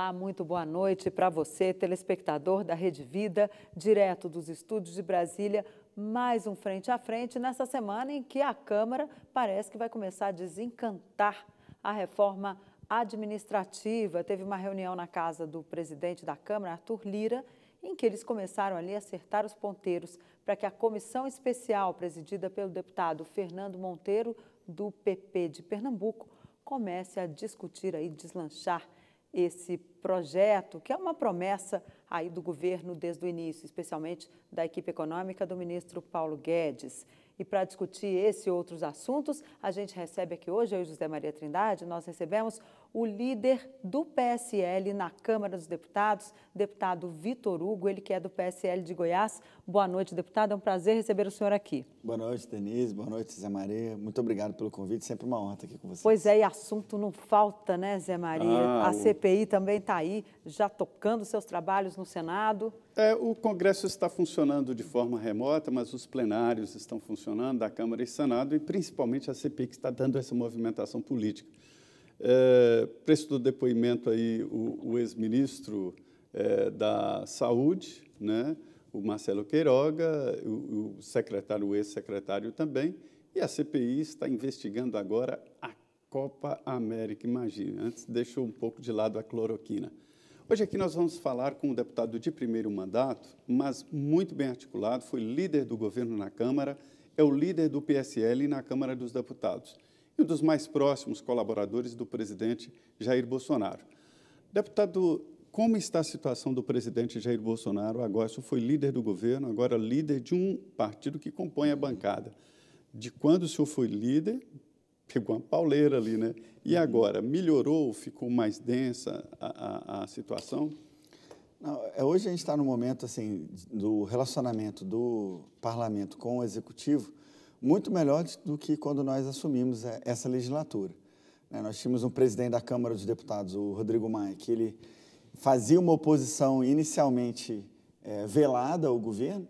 Olá, muito boa noite para você, telespectador da Rede Vida, direto dos estúdios de Brasília. Mais um Frente a Frente nessa semana em que a Câmara parece que vai começar a desencantar a reforma administrativa. Teve uma reunião na casa do presidente da Câmara, Arthur Lira, em que eles começaram ali a acertar os ponteiros para que a comissão especial presidida pelo deputado Fernando Monteiro, do PP de Pernambuco, comece a discutir e deslanchar esse projeto, que é uma promessa aí do governo desde o início, especialmente da equipe econômica do ministro Paulo Guedes. E para discutir esse e outros assuntos, a gente recebe aqui hoje, eu e José Maria Trindade, nós recebemos o líder do PSL na Câmara dos Deputados, deputado Vitor Hugo, ele que é do PSL de Goiás. Boa noite, deputado. É um prazer receber o senhor aqui. Boa noite, Denise. Boa noite, Zé Maria. Muito obrigado pelo convite. Sempre uma honra estar aqui com você. Pois é, e assunto não falta, né, Zé Maria? Ah, a o... CPI também está aí, já tocando seus trabalhos no Senado. É, o Congresso está funcionando de forma remota, mas os plenários estão funcionando, da Câmara e Senado, e principalmente a CPI, que está dando essa movimentação política. É, preço do depoimento aí o, o ex-ministro é, da Saúde, né, o Marcelo Queiroga, o, o secretário, o ex-secretário também, e a CPI está investigando agora a Copa América, imagina, antes deixou um pouco de lado a cloroquina. Hoje aqui nós vamos falar com o deputado de primeiro mandato, mas muito bem articulado, foi líder do governo na Câmara, é o líder do PSL na Câmara dos Deputados e um dos mais próximos colaboradores do presidente Jair Bolsonaro. Deputado, como está a situação do presidente Jair Bolsonaro agora? Isso foi líder do governo, agora líder de um partido que compõe a bancada. De quando o senhor foi líder pegou uma pauleira ali, né? E uhum. agora, melhorou, ficou mais densa a, a, a situação? Não, é, hoje a gente está no momento assim do relacionamento do parlamento com o executivo muito melhor do que quando nós assumimos é, essa legislatura. Né? Nós tínhamos um presidente da Câmara dos Deputados, o Rodrigo Maia, que ele fazia uma oposição inicialmente é, velada ao governo,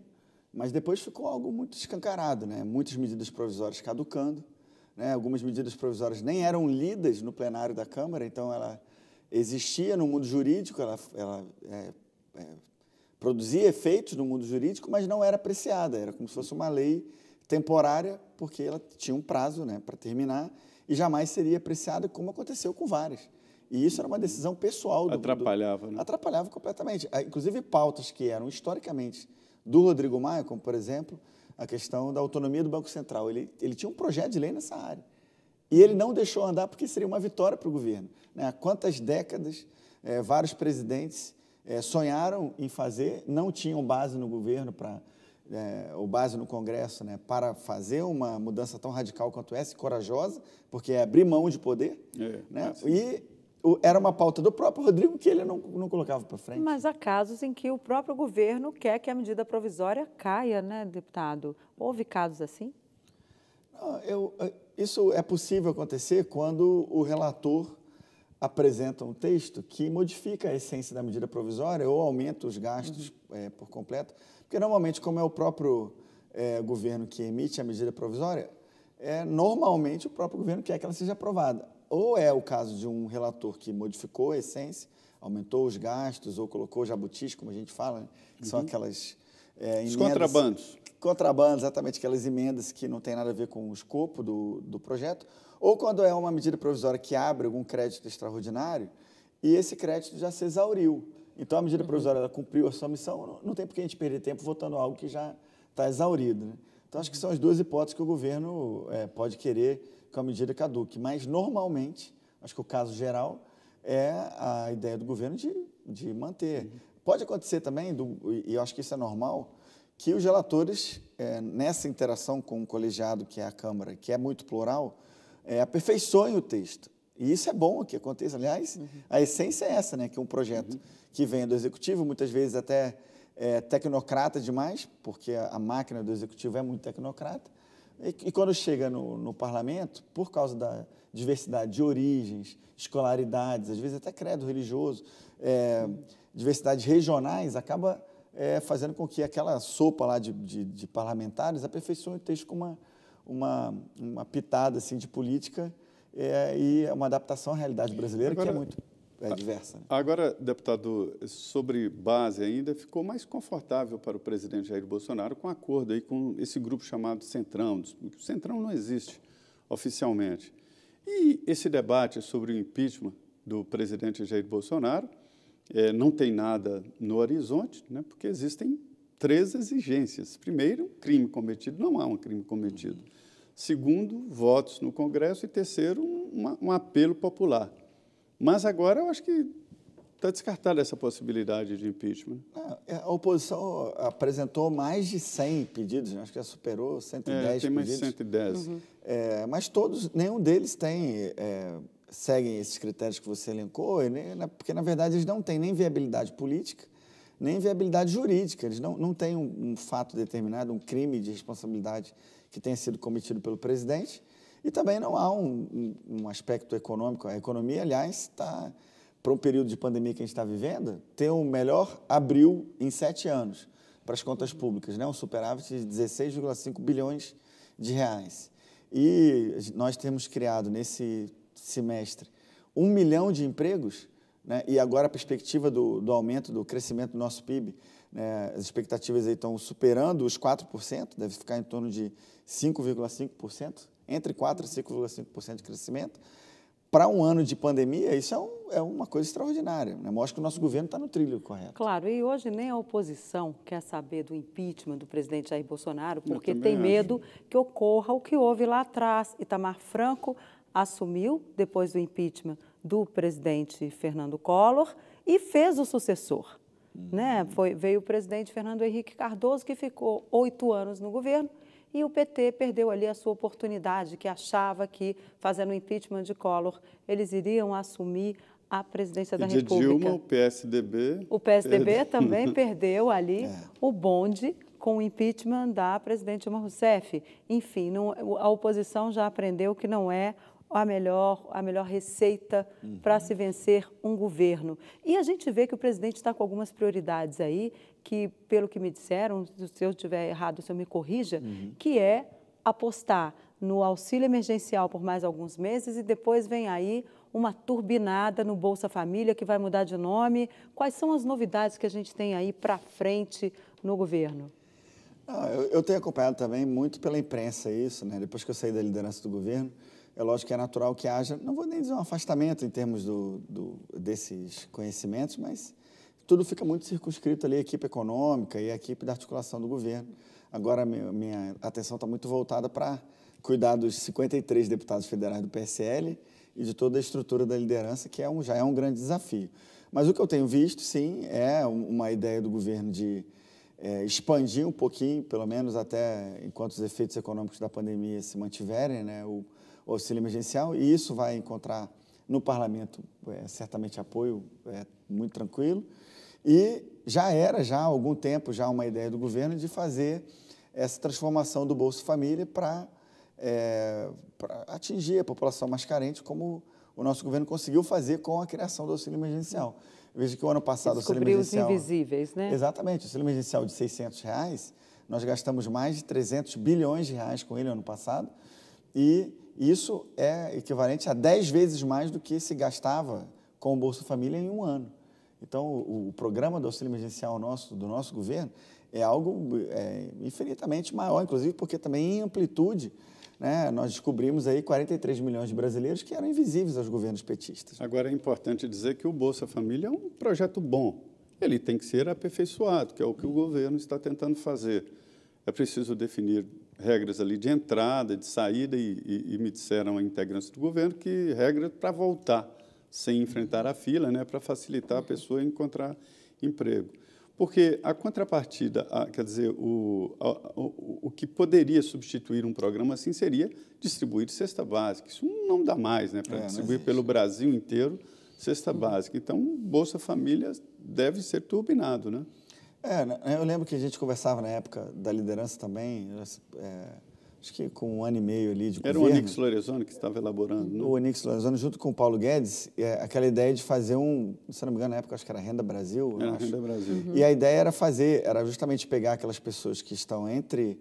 mas depois ficou algo muito escancarado, né? muitas medidas provisórias caducando, né? Algumas medidas provisórias nem eram lidas no plenário da Câmara, então ela existia no mundo jurídico, ela, ela é, é, produzia efeitos no mundo jurídico, mas não era apreciada, era como se fosse uma lei temporária, porque ela tinha um prazo né, para terminar e jamais seria apreciada, como aconteceu com várias. E isso era uma decisão pessoal do Atrapalhava, do, né? Atrapalhava completamente. Ah, inclusive, pautas que eram historicamente do Rodrigo Maia, como por exemplo, a questão da autonomia do Banco Central. Ele, ele tinha um projeto de lei nessa área. E ele não deixou andar porque seria uma vitória para o governo. Né? Há quantas décadas é, vários presidentes é, sonharam em fazer, não tinham base no governo para é, ou base no Congresso né, para fazer uma mudança tão radical quanto essa, corajosa, porque é abrir mão de poder. É, né? E era uma pauta do próprio Rodrigo que ele não, não colocava para frente. Mas há casos em que o próprio governo quer que a medida provisória caia, né, deputado? Houve casos assim? Não, eu, eh, isso é possível acontecer quando o relator apresenta um texto que modifica a essência da medida provisória ou aumenta os gastos uhum. é, por completo. Porque, normalmente, como é o próprio é, governo que emite a medida provisória, é, normalmente o próprio governo quer que ela seja aprovada. Ou é o caso de um relator que modificou a essência, aumentou os gastos ou colocou jabutis, como a gente fala, né? que uhum. são aquelas é, emendas, contrabandos. Contrabandos, exatamente, aquelas emendas que não tem nada a ver com o escopo do, do projeto. Ou quando é uma medida provisória que abre algum crédito extraordinário e esse crédito já se exauriu. Então, a medida uhum. provisória ela cumpriu a sua missão, não, não tem por que a gente perder tempo votando algo que já está exaurido. Né? Então, acho que são as duas hipóteses que o governo é, pode querer que a medida caduque. Mas, normalmente, acho que o caso geral é a ideia do governo de, de manter. Uhum. Pode acontecer também, do, e eu acho que isso é normal, que os relatores, é, nessa interação com o colegiado, que é a Câmara, que é muito plural, é, aperfeiçoem o texto. E isso é bom que aconteça. Aliás, uhum. a essência é essa, né? que um projeto uhum. que vem do Executivo, muitas vezes até é, tecnocrata demais, porque a máquina do executivo é muito tecnocrata. E, e quando chega no, no, parlamento, por causa da diversidade de origens, escolaridades, às vezes até credo religioso, é, diversidades regionais, acaba é, fazendo com que aquela sopa lá de, de, de parlamentares aperfeiçoe o texto com uma, uma, uma pitada assim, de política é, e uma adaptação à realidade brasileira, Agora, que é muito é diversa. Né? Agora, deputado, sobre base ainda, ficou mais confortável para o presidente Jair Bolsonaro com acordo aí com esse grupo chamado Centrão. O Centrão não existe oficialmente. E esse debate sobre o impeachment do presidente Jair Bolsonaro é, não tem nada no horizonte, né, porque existem três exigências. Primeiro, crime cometido. Não há um crime cometido. Uhum. Segundo, votos no Congresso. E terceiro, uma, um apelo popular. Mas agora eu acho que está descartada essa possibilidade de impeachment. É, é, a oposição apresentou mais de 100 pedidos, né? acho que já superou 110 é, tem mais pedidos. 110. Uhum. É, mas todos, nenhum deles tem, é, seguem esses critérios que você elencou, né, porque, na verdade, eles não têm nem viabilidade política, nem viabilidade jurídica. Eles não, não têm um, um fato determinado, um crime de responsabilidade que tenha sido cometido pelo presidente e também não há um, um aspecto econômico. A economia, aliás, está, para um período de pandemia que a gente está vivendo, tem o melhor abril em sete anos para as contas públicas, né? um superávit de 16,5 bilhões de reais. E nós temos criado nesse semestre um milhão de empregos, né? e agora a perspectiva do, do aumento, do crescimento do nosso PIB, né? as expectativas estão superando os 4%, deve ficar em torno de 5,5% entre 4% e 5,5% de crescimento, para um ano de pandemia, isso é, um, é uma coisa extraordinária. Né? Mostra que o nosso governo está no trilho correto. Claro, e hoje nem a oposição quer saber do impeachment do presidente Jair Bolsonaro, porque tem acho. medo que ocorra o que houve lá atrás. Itamar Franco assumiu, depois do impeachment do presidente Fernando Collor, e fez o sucessor. Né? Uhum. Né? Foi, veio o presidente Fernando Henrique Cardoso, que ficou oito anos no governo, e o PT perdeu ali a sua oportunidade, que achava que, fazendo o impeachment de Collor, eles iriam assumir a presidência e da de República. Dilma, o PSDB. O PSDB perdeu. também perdeu ali é. o bonde com o impeachment da presidente Dilma Rousseff. Enfim, não, a oposição já aprendeu que não é a melhor, a melhor receita uhum. para se vencer um governo. E a gente vê que o presidente está com algumas prioridades aí, que, pelo que me disseram, se eu estiver errado, o senhor me corrija, uhum. que é apostar no auxílio emergencial por mais alguns meses e depois vem aí uma turbinada no Bolsa Família que vai mudar de nome. Quais são as novidades que a gente tem aí para frente no governo? Não, ah, eu, eu tenho acompanhado também muito pela imprensa isso, né? Depois que eu saí da liderança do governo, é lógico que é natural que haja, não vou nem dizer um afastamento em termos do, do, desses conhecimentos, mas tudo fica muito circunscrito ali, a equipe econômica e a equipe da articulação do governo. Agora, minha, minha atenção está muito voltada para cuidar dos 53 deputados federais do PSL e de toda a estrutura da liderança, que é um, já é um grande desafio. Mas o que eu tenho visto, sim, é uma ideia do governo de é, expandir um pouquinho, pelo menos até enquanto os efeitos econômicos da pandemia se mantiverem, né, o, auxílio emergencial, e isso vai encontrar no parlamento é, certamente apoio é, muito tranquilo. E já era, já há algum tempo, já uma ideia do governo de fazer essa transformação do Bolsa Família para é, atingir a população mais carente, como o nosso governo conseguiu fazer com a criação do auxílio emergencial. Veja que o ano passado... o auxílio emergencial, os invisíveis, né? Exatamente. O auxílio emergencial de 600 reais, nós gastamos mais de 300 bilhões de reais com ele ano passado. E isso é equivalente a 10 vezes mais do que se gastava com o Bolsa Família em um ano. Então, o, o programa do auxílio emergencial nosso, do nosso governo é algo é, infinitamente maior, inclusive porque também em amplitude né, nós descobrimos aí 43 milhões de brasileiros que eram invisíveis aos governos petistas. Agora é importante dizer que o Bolsa Família é um projeto bom. Ele tem que ser aperfeiçoado, que é o que o governo está tentando fazer. É preciso definir regras ali de entrada, de saída, e, e, e me disseram integrantes do governo que regras para voltar sem enfrentar a fila, né, para facilitar a pessoa encontrar emprego. Porque a contrapartida, a, quer dizer, o, a, o, o que poderia substituir um programa assim seria distribuir cesta básica. Isso não dá mais, né, para é, distribuir pelo Brasil inteiro cesta uhum. básica. Então, Bolsa Família deve ser turbinado, né? É, né, né, eu lembro que a gente conversava na época da liderança também, é, acho que com um ano e meio ali de Era governo. Era o Onix Lorenzoni que estava elaborando, né? O Onix Lorenzoni, junto com o Paulo Guedes, é, aquela ideia de fazer um, se não me engano, na época acho que era Renda Brasil. Era acho. Renda Brasil. Uhum. E a ideia era fazer, era justamente pegar aquelas pessoas que estão entre,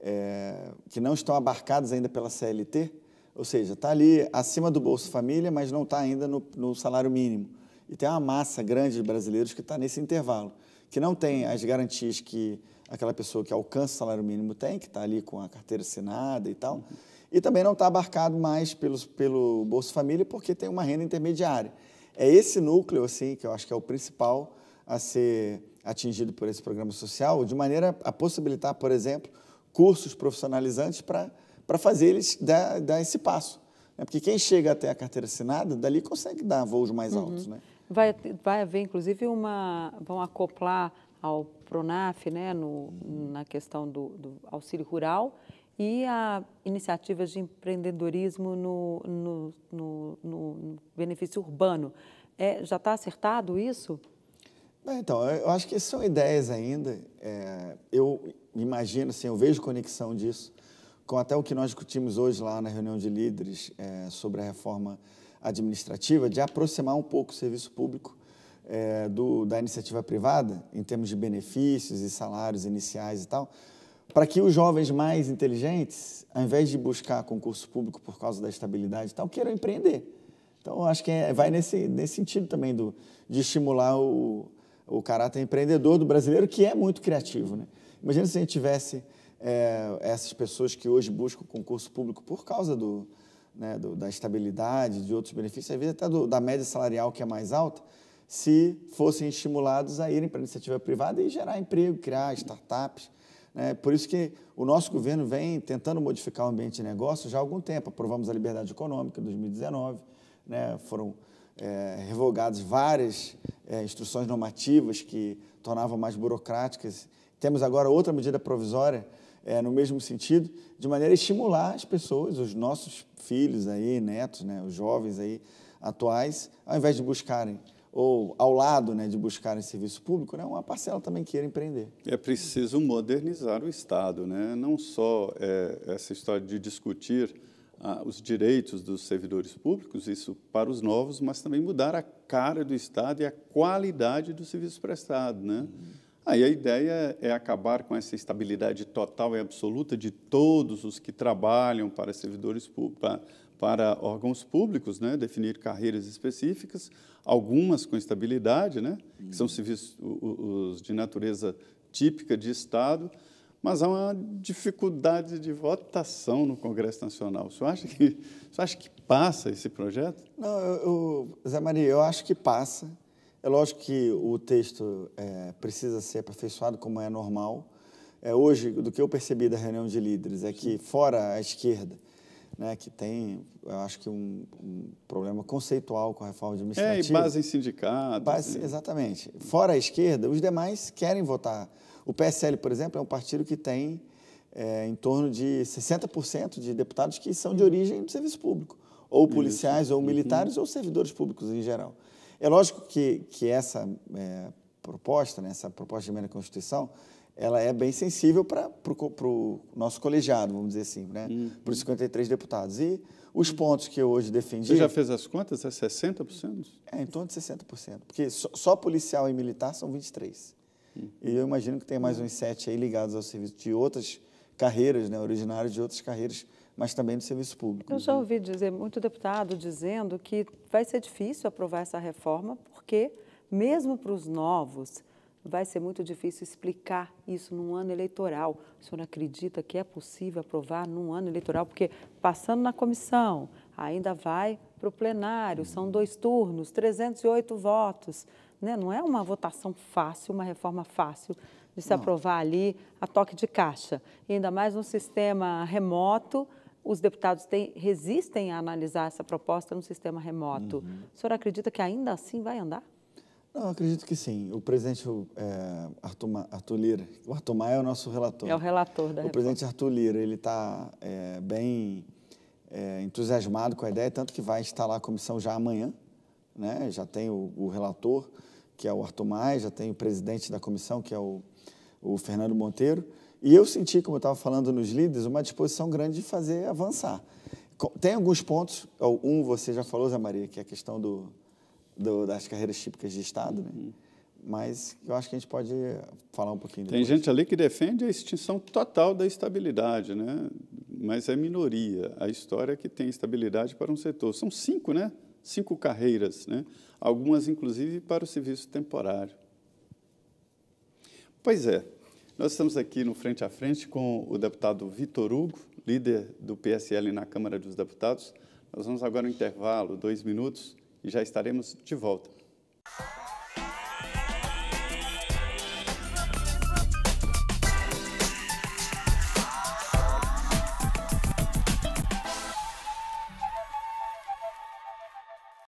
é, que não estão abarcadas ainda pela CLT, ou seja, está ali acima do Bolsa Família, mas não está ainda no, no salário mínimo. E tem uma massa grande de brasileiros que está nesse intervalo que não tem as garantias que aquela pessoa que alcança o salário mínimo tem, que está ali com a carteira assinada e tal, e também não está abarcado mais pelos, pelo Bolsa Família porque tem uma renda intermediária. É esse núcleo, assim, que eu acho que é o principal a ser atingido por esse programa social, de maneira a possibilitar, por exemplo, cursos profissionalizantes para fazer eles dar, dar esse passo. Né? Porque quem chega até a carteira assinada, dali consegue dar voos mais uhum. altos, né? Vai, vai haver, inclusive, uma. vão acoplar ao PRONAF, né, no, na questão do, do auxílio rural, e a iniciativas de empreendedorismo no, no, no, no benefício urbano. É, já está acertado isso? então, eu acho que são ideias ainda. É, eu imagino, assim, eu vejo conexão disso com até o que nós discutimos hoje lá na reunião de líderes é, sobre a reforma administrativa de aproximar um pouco o serviço público é, do, da iniciativa privada, em termos de benefícios e salários iniciais e tal, para que os jovens mais inteligentes, ao invés de buscar concurso público por causa da estabilidade e tal, queiram empreender. Então, acho que é, vai nesse, nesse sentido também do, de estimular o, o caráter empreendedor do brasileiro, que é muito criativo. Né? Imagina se a gente tivesse é, essas pessoas que hoje buscam concurso público por causa do, né, do, da estabilidade, de outros benefícios, às vezes até do, da média salarial que é mais alta, se fossem estimulados a irem para a iniciativa privada e gerar emprego, criar startups. Né? Por isso que o nosso governo vem tentando modificar o ambiente de negócio já há algum tempo. Aprovamos a liberdade econômica em 2019, né? foram é, revogadas várias é, instruções normativas que tornavam mais burocráticas. Temos agora outra medida provisória é, no mesmo sentido, de maneira a estimular as pessoas, os nossos filhos aí, netos, né, os jovens aí atuais, ao invés de buscarem ou ao lado né, de buscarem serviço público, né, uma parcela também queira empreender. É preciso modernizar o Estado, né? não só é, essa história de discutir ah, os direitos dos servidores públicos, isso para os novos, mas também mudar a cara do Estado e a qualidade do serviço prestado. Né? Uhum. Aí ah, a ideia é acabar com essa estabilidade total e absoluta de todos os que trabalham para servidores para, para órgãos públicos, né? definir carreiras específicas, algumas com estabilidade, né? Uhum. que são serviços uhum. os de natureza típica de Estado, mas há uma dificuldade de votação no Congresso Nacional. Você acha que, você acha que passa esse projeto? Não, eu, eu, Zé Maria, eu acho que passa é lógico que o texto é, precisa ser aperfeiçoado, como é normal. É, hoje, do que eu percebi da reunião de líderes, é que, fora a esquerda, né, que tem, eu acho que um, um, problema conceitual com a reforma administrativa. É, e base em sindicato. Base, né? Exatamente. Fora a esquerda, os demais querem votar. O PSL, por exemplo, é um partido que tem é, em torno de 60% de deputados que são de uhum. origem do serviço público, ou policiais, Isso. ou uhum. militares, uhum. ou servidores públicos em geral. É lógico que, que essa é, proposta, né, essa proposta de emenda à Constituição, ela é bem sensível para o nosso colegiado, vamos dizer assim, né? para os 53 deputados. E os uhum. pontos que eu hoje defendi... Você já fez as contas? É 60%? É, em torno de 60%. Porque só, só policial e militar são 23%. Uhum. E eu imagino que tem mais uhum. uns 7 aí ligados ao serviço de outras carreiras, né? originários de outras carreiras mas também do serviço público. Eu já né? ouvi dizer, muito deputado dizendo que vai ser difícil aprovar essa reforma, porque mesmo para os novos, vai ser muito difícil explicar isso num ano eleitoral. O senhor acredita que é possível aprovar num ano eleitoral? Porque passando na comissão, ainda vai para o plenário, são dois turnos, 308 votos. Né? Não é uma votação fácil, uma reforma fácil de se Não. aprovar ali a toque de caixa. E ainda mais um sistema remoto, os deputados têm, resistem a analisar essa proposta no sistema remoto. Uhum. O senhor acredita que ainda assim vai andar? Não, acredito que sim. O presidente é, Arthur, Arthur Lira, o Arthur Maia é o nosso relator. É o relator da O presidente Arthur Lira, ele está é, bem é, entusiasmado com a ideia, tanto que vai instalar a comissão já amanhã, né? Já tem o, o relator, que é o Arthur Maia, já tem o presidente da comissão, que é o, o Fernando Monteiro. E eu senti, como eu estava falando nos líderes, uma disposição grande de fazer avançar. Tem alguns pontos, um você já falou, Zé Maria, que é a questão do, do das carreiras típicas de Estado, né? Uhum. mas eu acho que a gente pode falar um pouquinho depois. Tem gente ali que defende a extinção total da estabilidade, né? mas é minoria. A história é que tem estabilidade para um setor. São cinco, né? Cinco carreiras, né? algumas inclusive para o serviço temporário. Pois é, nós estamos aqui no Frente a Frente com o deputado Vitor Hugo, líder do PSL na Câmara dos Deputados. Nós vamos agora ao intervalo, dois minutos, e já estaremos de volta.